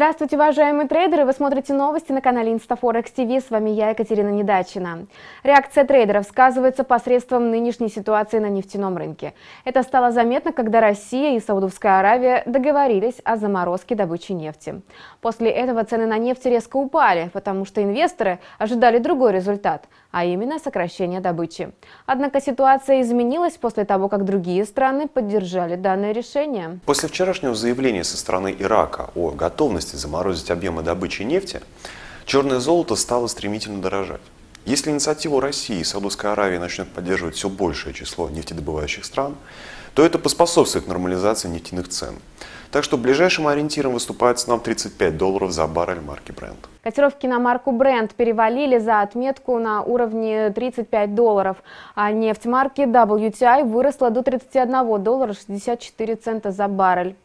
Здравствуйте, уважаемые трейдеры! Вы смотрите новости на канале Инстафорекс ТВ. С вами я, Екатерина Недачина. Реакция трейдеров сказывается посредством нынешней ситуации на нефтяном рынке. Это стало заметно, когда Россия и Саудовская Аравия договорились о заморозке добычи нефти. После этого цены на нефть резко упали, потому что инвесторы ожидали другой результат, а именно сокращение добычи. Однако ситуация изменилась после того, как другие страны поддержали данное решение. После вчерашнего заявления со стороны Ирака о готовности если заморозить объемы добычи нефти, черное золото стало стремительно дорожать. Если инициативу России и Саудовской Аравии начнет поддерживать все большее число нефтедобывающих стран, то это поспособствует нормализации нефтяных цен. Так что ближайшим ориентиром выступает с нам 35 долларов за баррель марки Brent. Котировки на марку Brent перевалили за отметку на уровне 35 долларов, а нефть марки WTI выросла до 31 доллара 64 цента за баррель.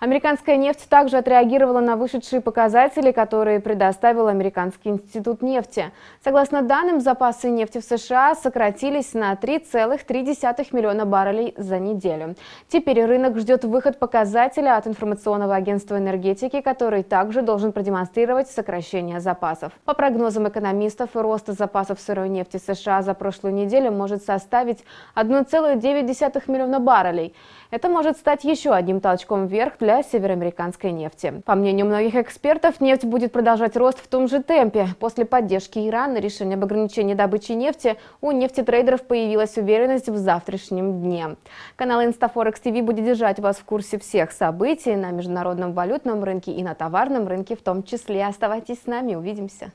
Американская нефть также отреагировала на вышедшие показатели, которые предоставил Американский институт нефти. Согласно данным, запасы нефти в США сократились на 3,3 миллиона баррелей за неделю. Теперь рынок ждет выход показателя от информационного агентства энергетики, который также должен продемонстрировать сокращение запасов. По прогнозам экономистов, рост запасов сырой нефти США за прошлую неделю может составить 1,9 миллиона баррелей. Это может стать еще одним толчком вверх для североамериканской нефти. По мнению многих экспертов, нефть будет продолжать рост в том же темпе. После поддержки Ирана и об ограничении добычи нефти у нефтетрейдеров появилась уверенность в завтрашнем дне. Канал InstaForex TV будет держать вас в курсе всех событий на международном валютном рынке и на товарном рынке в том числе. Оставайтесь с нами, увидимся.